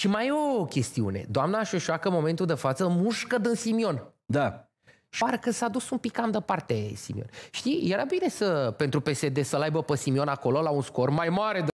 Și mai e o chestiune. Doamna Șoșoacă, în momentul de față, mușcă din Simion. Da. Și parcă s-a dus un pic cam departe Simion. Știi, era bine să, pentru PSD să-l aibă pe Simion acolo la un scor mai mare de